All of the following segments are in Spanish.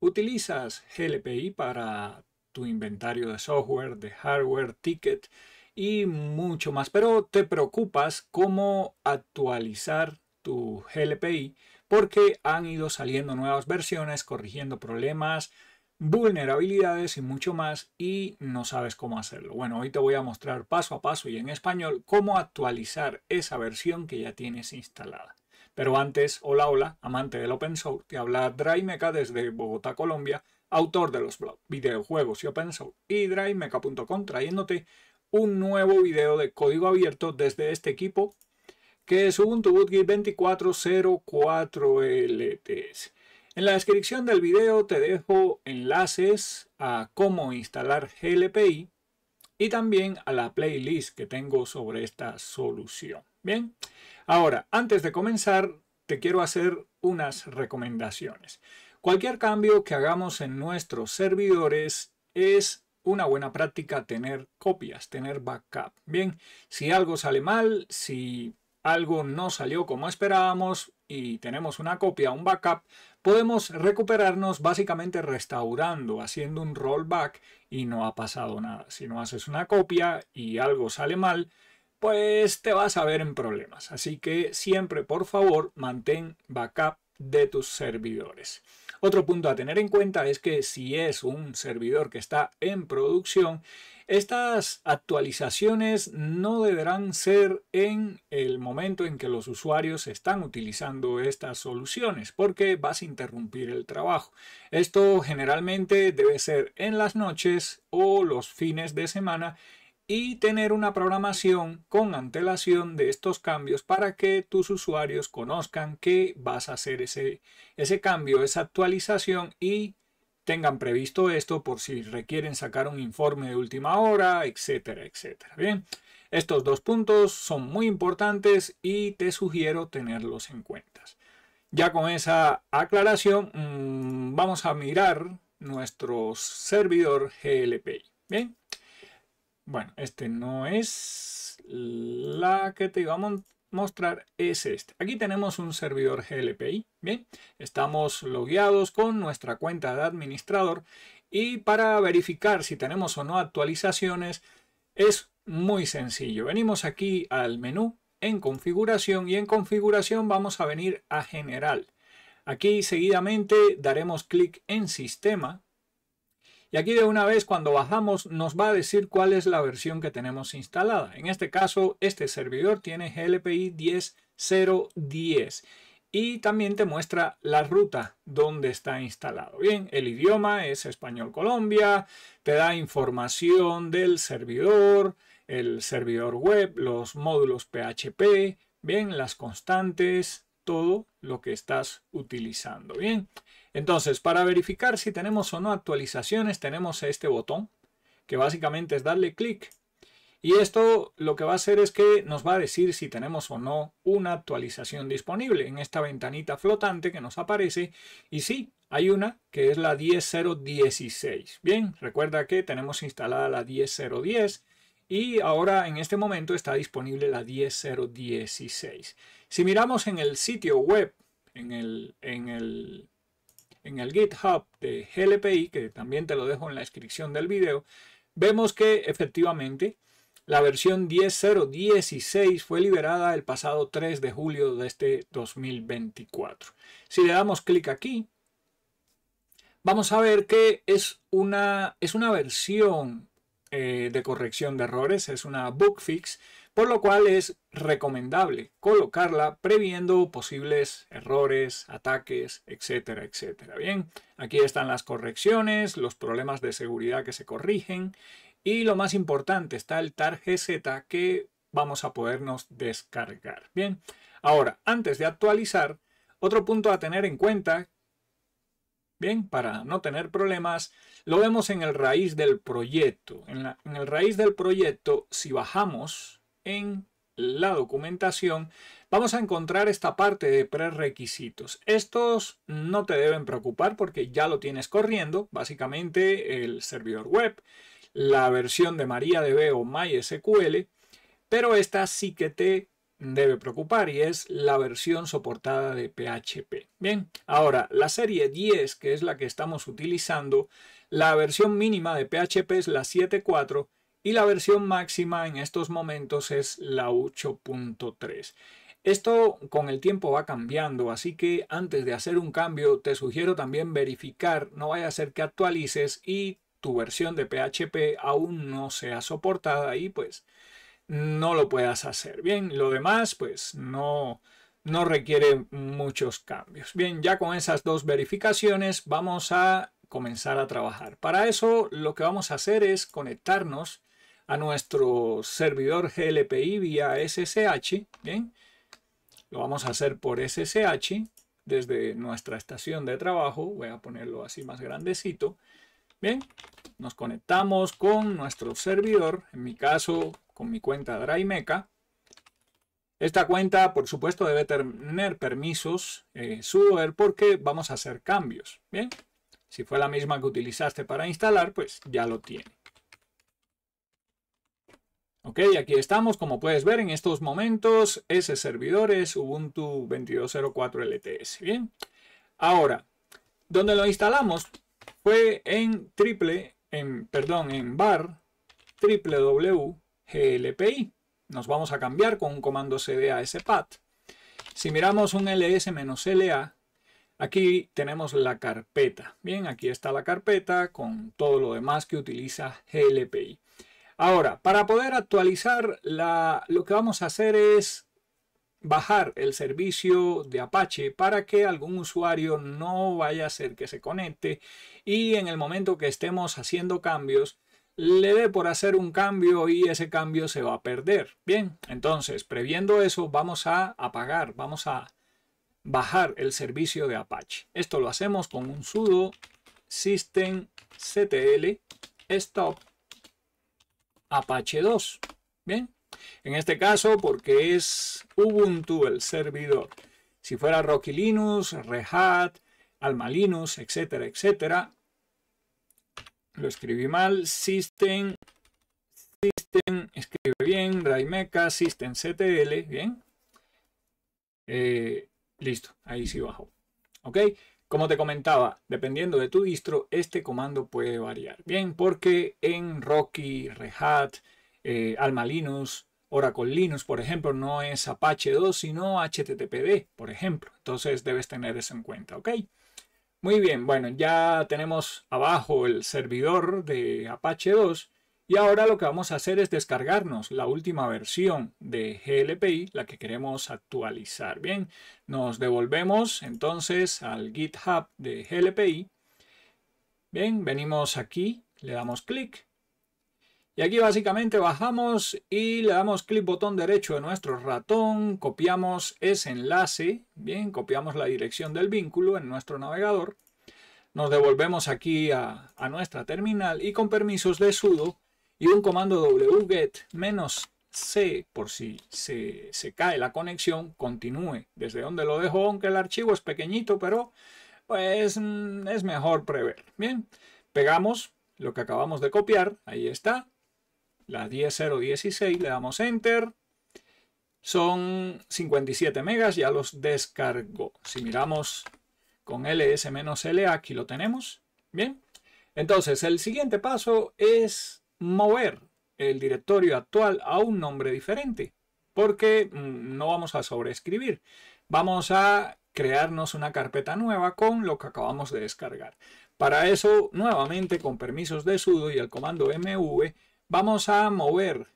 Utilizas GLPI para tu inventario de software, de hardware, ticket y mucho más, pero te preocupas cómo actualizar tu GLPI porque han ido saliendo nuevas versiones, corrigiendo problemas, vulnerabilidades y mucho más y no sabes cómo hacerlo. Bueno, hoy te voy a mostrar paso a paso y en español cómo actualizar esa versión que ya tienes instalada. Pero antes, hola hola, amante del open source, te habla DriveMeca desde Bogotá, Colombia, autor de los blogs, videojuegos y open source, y drivemeca.com trayéndote un nuevo video de código abierto desde este equipo que es Ubuntu 2404 LTS. En la descripción del video te dejo enlaces a cómo instalar GLPI y también a la playlist que tengo sobre esta solución. Bien, ahora, antes de comenzar, te quiero hacer unas recomendaciones. Cualquier cambio que hagamos en nuestros servidores es una buena práctica tener copias, tener backup. Bien, si algo sale mal, si algo no salió como esperábamos y tenemos una copia, un backup, podemos recuperarnos básicamente restaurando, haciendo un rollback y no ha pasado nada. Si no haces una copia y algo sale mal, pues te vas a ver en problemas. Así que siempre, por favor, mantén backup de tus servidores. Otro punto a tener en cuenta es que si es un servidor que está en producción, estas actualizaciones no deberán ser en el momento en que los usuarios están utilizando estas soluciones porque vas a interrumpir el trabajo. Esto generalmente debe ser en las noches o los fines de semana y tener una programación con antelación de estos cambios para que tus usuarios conozcan que vas a hacer ese, ese cambio, esa actualización y tengan previsto esto por si requieren sacar un informe de última hora, etcétera, etcétera. Bien, estos dos puntos son muy importantes y te sugiero tenerlos en cuenta. Ya con esa aclaración, mm, vamos a mirar nuestro servidor GLPI. Bien, bueno, este no es la que te iba a mostrar es este. Aquí tenemos un servidor GLPI, ¿bien? Estamos logueados con nuestra cuenta de administrador y para verificar si tenemos o no actualizaciones es muy sencillo. Venimos aquí al menú en configuración y en configuración vamos a venir a general. Aquí seguidamente daremos clic en sistema y aquí de una vez cuando bajamos nos va a decir cuál es la versión que tenemos instalada. En este caso este servidor tiene GLPI 10.0.10 y también te muestra la ruta donde está instalado. Bien, el idioma es español Colombia, te da información del servidor, el servidor web, los módulos PHP, bien, las constantes, todo lo que estás utilizando. Bien, entonces, para verificar si tenemos o no actualizaciones, tenemos este botón, que básicamente es darle clic. Y esto lo que va a hacer es que nos va a decir si tenemos o no una actualización disponible en esta ventanita flotante que nos aparece. Y sí, hay una que es la 10.016. Bien, recuerda que tenemos instalada la 10.010 y ahora en este momento está disponible la 10.016. Si miramos en el sitio web, en el, en el en el GitHub de GLPI, que también te lo dejo en la descripción del video, vemos que efectivamente la versión 10.0.16 fue liberada el pasado 3 de julio de este 2024. Si le damos clic aquí, vamos a ver que es una, es una versión eh, de corrección de errores, es una bug fix, por lo cual es recomendable colocarla previendo posibles errores, ataques, etcétera, etcétera. Bien, aquí están las correcciones, los problemas de seguridad que se corrigen y lo más importante está el tar que vamos a podernos descargar. Bien, ahora, antes de actualizar, otro punto a tener en cuenta, bien, para no tener problemas, lo vemos en el raíz del proyecto. En, la, en el raíz del proyecto, si bajamos en la documentación, vamos a encontrar esta parte de prerequisitos. Estos no te deben preocupar porque ya lo tienes corriendo, básicamente el servidor web, la versión de MariaDB o MySQL, pero esta sí que te debe preocupar y es la versión soportada de PHP. Bien, ahora la serie 10, que es la que estamos utilizando, la versión mínima de PHP es la 7.4 y la versión máxima en estos momentos es la 8.3. Esto con el tiempo va cambiando, así que antes de hacer un cambio te sugiero también verificar, no vaya a ser que actualices y tu versión de PHP aún no sea soportada y pues no lo puedas hacer. Bien, lo demás pues no, no requiere muchos cambios. Bien, ya con esas dos verificaciones vamos a comenzar a trabajar. Para eso lo que vamos a hacer es conectarnos a nuestro servidor GLPI vía SSH. Bien, lo vamos a hacer por SSH desde nuestra estación de trabajo. Voy a ponerlo así más grandecito. Bien, nos conectamos con nuestro servidor, en mi caso con mi cuenta DryMeca. Esta cuenta, por supuesto, debe tener permisos eh, sudoer porque vamos a hacer cambios. Bien, si fue la misma que utilizaste para instalar, pues ya lo tiene. Ok, aquí estamos, como puedes ver en estos momentos, ese servidor es Ubuntu 22.04 LTS. Bien, ahora, donde lo instalamos fue en triple, en, perdón, en bar www.glpi. Nos vamos a cambiar con un comando cd a Si miramos un ls-la, aquí tenemos la carpeta. Bien, aquí está la carpeta con todo lo demás que utiliza glpi. Ahora, para poder actualizar, la, lo que vamos a hacer es bajar el servicio de Apache para que algún usuario no vaya a hacer que se conecte y en el momento que estemos haciendo cambios, le dé por hacer un cambio y ese cambio se va a perder. Bien, entonces, previendo eso, vamos a apagar, vamos a bajar el servicio de Apache. Esto lo hacemos con un sudo systemctl stop Apache 2. Bien, en este caso porque es Ubuntu el servidor. Si fuera Rocky Linux, Red Hat, Alma Linux, etcétera, etcétera. Lo escribí mal. System, System, escribe bien. Raimeca, System CTL, bien. Eh, listo, ahí sí bajo ¿Ok? Como te comentaba, dependiendo de tu distro, este comando puede variar. Bien, porque en Rocky, Rehat, eh, Alma Linux, Oracle Linux, por ejemplo, no es Apache 2, sino HTTPD, por ejemplo. Entonces debes tener eso en cuenta, ¿ok? Muy bien, bueno, ya tenemos abajo el servidor de Apache 2 y ahora lo que vamos a hacer es descargarnos la última versión de GLPI, la que queremos actualizar. Bien, nos devolvemos entonces al GitHub de GLPI. Bien, venimos aquí, le damos clic. Y aquí básicamente bajamos y le damos clic botón derecho de nuestro ratón, copiamos ese enlace, bien, copiamos la dirección del vínculo en nuestro navegador. Nos devolvemos aquí a, a nuestra terminal y con permisos de sudo y un comando wget "-c", por si se, cae la conexión, continúe desde donde lo dejó, aunque el archivo es pequeñito, pero pues mm, es mejor prever. Bien, pegamos lo que acabamos de copiar, ahí está, la 10016, le damos Enter, son 57 megas, ya los descargo. Si miramos con ls-la, aquí lo tenemos. Bien, entonces el siguiente paso es mover el directorio actual a un nombre diferente, porque mm, no vamos a sobreescribir. Vamos a crearnos una carpeta nueva con lo que acabamos de descargar. Para eso, nuevamente, con permisos de sudo y el comando mv, vamos a mover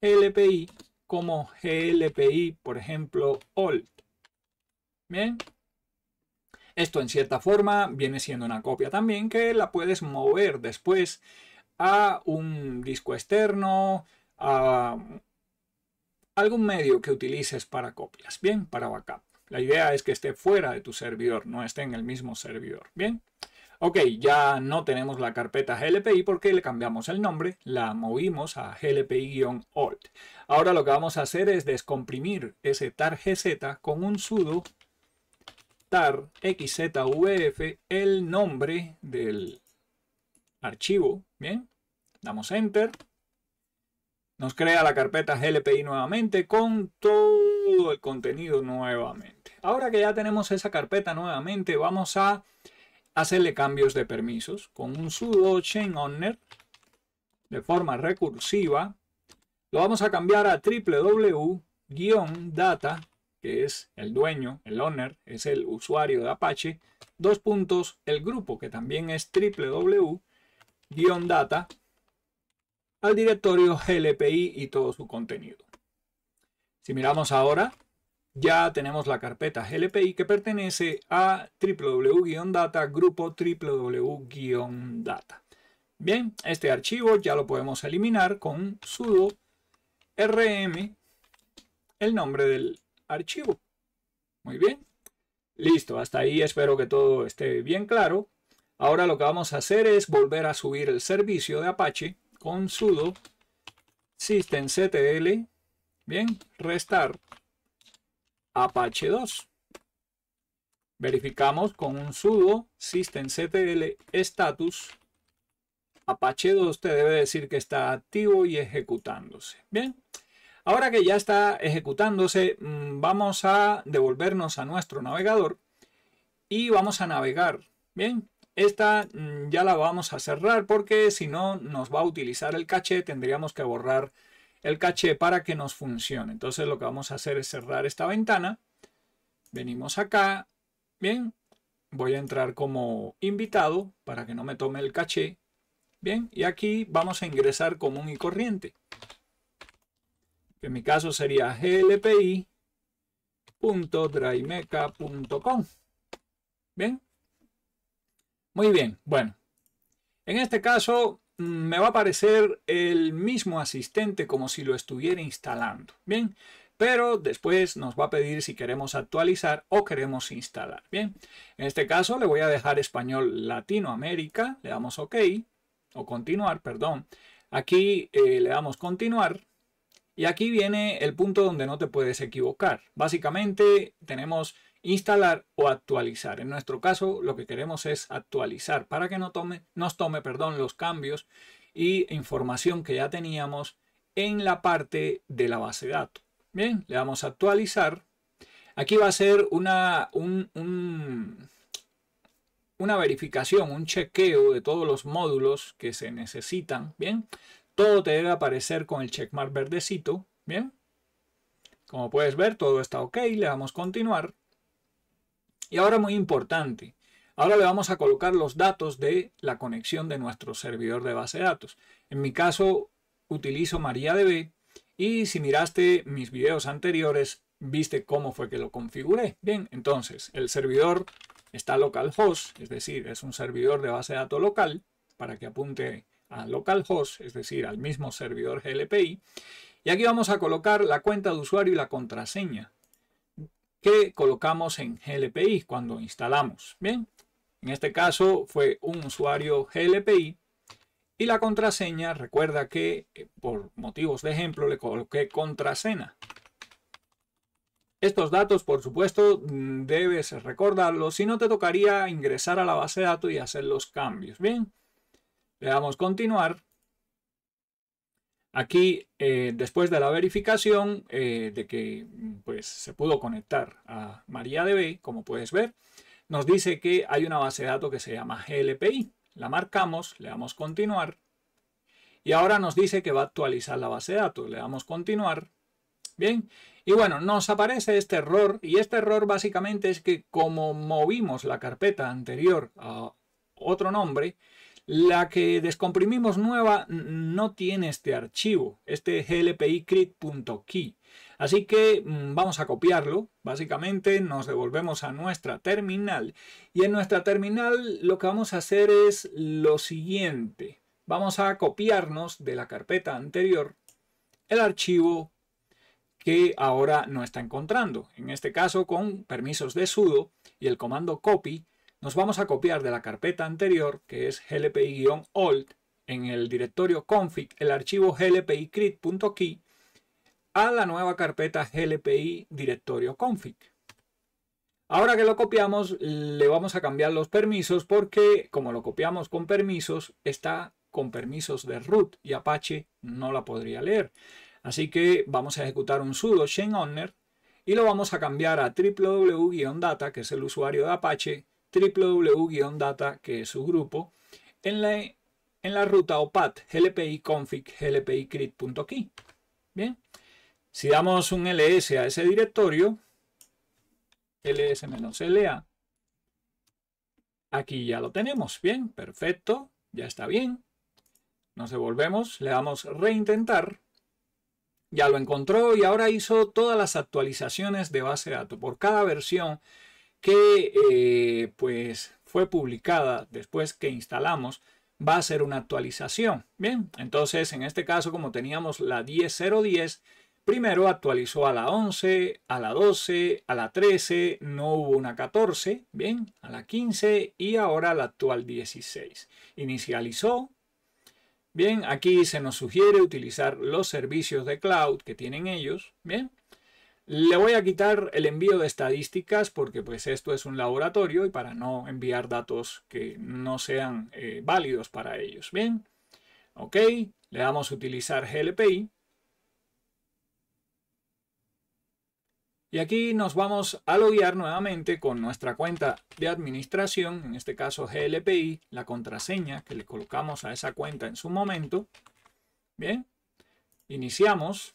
lpi como glpi, por ejemplo, alt. Bien. Esto en cierta forma viene siendo una copia también que la puedes mover después a un disco externo, a algún medio que utilices para copias, bien, para backup. La idea es que esté fuera de tu servidor, no esté en el mismo servidor, bien. Ok, ya no tenemos la carpeta GLPI porque le cambiamos el nombre, la movimos a GLPI-alt. Ahora lo que vamos a hacer es descomprimir ese tar gz con un sudo tar xzvf, el nombre del archivo, bien, damos enter, nos crea la carpeta GLPI nuevamente con todo el contenido nuevamente. Ahora que ya tenemos esa carpeta nuevamente, vamos a hacerle cambios de permisos con un sudo owner de forma recursiva. Lo vamos a cambiar a www-data, que es el dueño, el owner, es el usuario de Apache, dos puntos, el grupo, que también es www data al directorio GLPI y todo su contenido. Si miramos ahora, ya tenemos la carpeta GLPI que pertenece a www-data, grupo www-data. Bien, este archivo ya lo podemos eliminar con sudo rm, el nombre del archivo. Muy bien. Listo, hasta ahí espero que todo esté bien claro. Ahora lo que vamos a hacer es volver a subir el servicio de Apache con sudo systemctl, bien, restar Apache 2. Verificamos con un sudo systemctl status Apache 2 te debe decir que está activo y ejecutándose. Bien, ahora que ya está ejecutándose, mm, vamos a devolvernos a nuestro navegador y vamos a navegar. Bien, esta mm, ya la vamos a cerrar porque si no nos va a utilizar el caché, tendríamos que borrar el caché para que nos funcione. Entonces lo que vamos a hacer es cerrar esta ventana. Venimos acá, bien, voy a entrar como invitado para que no me tome el caché, bien, y aquí vamos a ingresar común y corriente. En mi caso sería glpi.draimeca.com. Bien, muy bien, bueno. En este caso mm, me va a aparecer el mismo asistente como si lo estuviera instalando. Bien, pero después nos va a pedir si queremos actualizar o queremos instalar. Bien, en este caso le voy a dejar español Latinoamérica, le damos OK o continuar, perdón. Aquí eh, le damos continuar y aquí viene el punto donde no te puedes equivocar. Básicamente tenemos instalar o actualizar. En nuestro caso lo que queremos es actualizar para que no tome, nos tome perdón, los cambios y información que ya teníamos en la parte de la base de datos. Bien, le damos a actualizar. Aquí va a ser una, una verificación, un chequeo de todos los módulos que se necesitan. Bien, todo te debe aparecer con el checkmark verdecito. Bien, como puedes ver, todo está ok. Le damos continuar. Y ahora muy importante, ahora le vamos a colocar los datos de la conexión de nuestro servidor de base de datos. En mi caso utilizo MariaDB y si miraste mis videos anteriores, viste cómo fue que lo configuré. Bien, entonces el servidor está localhost, es decir, es un servidor de base de datos local para que apunte a localhost, es decir, al mismo servidor GLPI. Y aquí vamos a colocar la cuenta de usuario y la contraseña que colocamos en GLPI cuando instalamos. Bien, en este caso fue un usuario GLPI y la contraseña, recuerda que eh, por motivos de ejemplo le coloqué contraseña. Estos datos, por supuesto, mm, debes recordarlos, si no te tocaría ingresar a la base de datos y hacer los cambios. Bien, le damos continuar Aquí, eh, después de la verificación eh, de que pues, se pudo conectar a MariaDB, como puedes ver, nos dice que hay una base de datos que se llama GLPI. La marcamos, le damos continuar. Y ahora nos dice que va a actualizar la base de datos. Le damos continuar. Bien, y bueno, nos aparece este error. Y este error básicamente es que como movimos la carpeta anterior a otro nombre, la que descomprimimos nueva no tiene este archivo, este glpicrit.key. Así que mm, vamos a copiarlo. Básicamente nos devolvemos a nuestra terminal y en nuestra terminal lo que vamos a hacer es lo siguiente. Vamos a copiarnos de la carpeta anterior el archivo que ahora no está encontrando. En este caso con permisos de sudo y el comando copy nos vamos a copiar de la carpeta anterior, que es lpi-old, en el directorio config, el archivo lpi-crit.key, a la nueva carpeta lpi directorio config. Ahora que lo copiamos, le vamos a cambiar los permisos porque como lo copiamos con permisos, está con permisos de root y Apache no la podría leer. Así que vamos a ejecutar un sudo shen owner y lo vamos a cambiar a www-data, que es el usuario de Apache, www-data, que es su grupo, en la, en la ruta OPAT LPI config LPI Bien, si damos un ls a ese directorio, ls-la, aquí ya lo tenemos. Bien, perfecto, ya está bien. Nos devolvemos, le damos reintentar. Ya lo encontró y ahora hizo todas las actualizaciones de base de datos. Por cada versión que eh, pues fue publicada después que instalamos va a ser una actualización. Bien, entonces en este caso como teníamos la 10.010, primero actualizó a la 11, a la 12, a la 13, no hubo una 14, bien, a la 15 y ahora la actual 16. Inicializó. Bien, aquí se nos sugiere utilizar los servicios de cloud que tienen ellos, bien, le voy a quitar el envío de estadísticas porque pues esto es un laboratorio y para no enviar datos que no sean eh, válidos para ellos. Bien, ok, le damos a utilizar GLPI. Y aquí nos vamos a loguear nuevamente con nuestra cuenta de administración, en este caso GLPI, la contraseña que le colocamos a esa cuenta en su momento. Bien, iniciamos.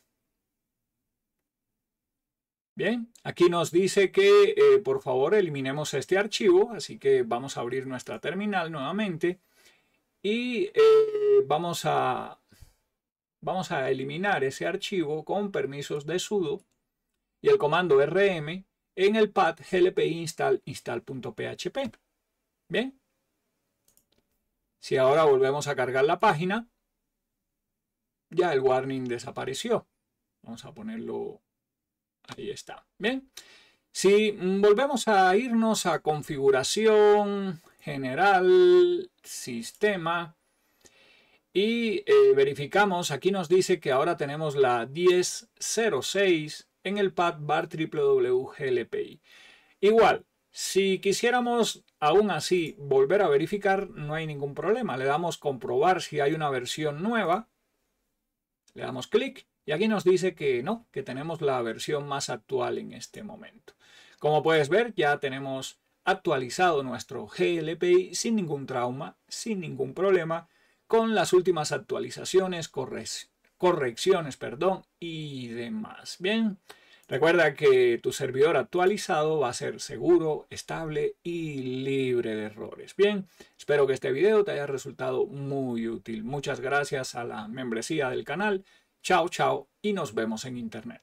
Bien, aquí nos dice que eh, por favor eliminemos este archivo, así que vamos a abrir nuestra terminal nuevamente y eh, vamos, a, vamos a eliminar ese archivo con permisos de sudo y el comando rm en el pad glp install install.php. Bien, si ahora volvemos a cargar la página, ya el warning desapareció. Vamos a ponerlo Ahí está. Bien. Si volvemos a irnos a configuración, general, sistema y eh, verificamos, aquí nos dice que ahora tenemos la 1006 en el pad bar www.glpi. Igual, si quisiéramos aún así volver a verificar, no hay ningún problema. Le damos comprobar si hay una versión nueva. Le damos clic y aquí nos dice que no, que tenemos la versión más actual en este momento. Como puedes ver, ya tenemos actualizado nuestro GLPI sin ningún trauma, sin ningún problema, con las últimas actualizaciones, correcciones perdón, y demás. Bien, recuerda que tu servidor actualizado va a ser seguro, estable y libre de errores. Bien, espero que este video te haya resultado muy útil. Muchas gracias a la membresía del canal Chao, chao y nos vemos en Internet.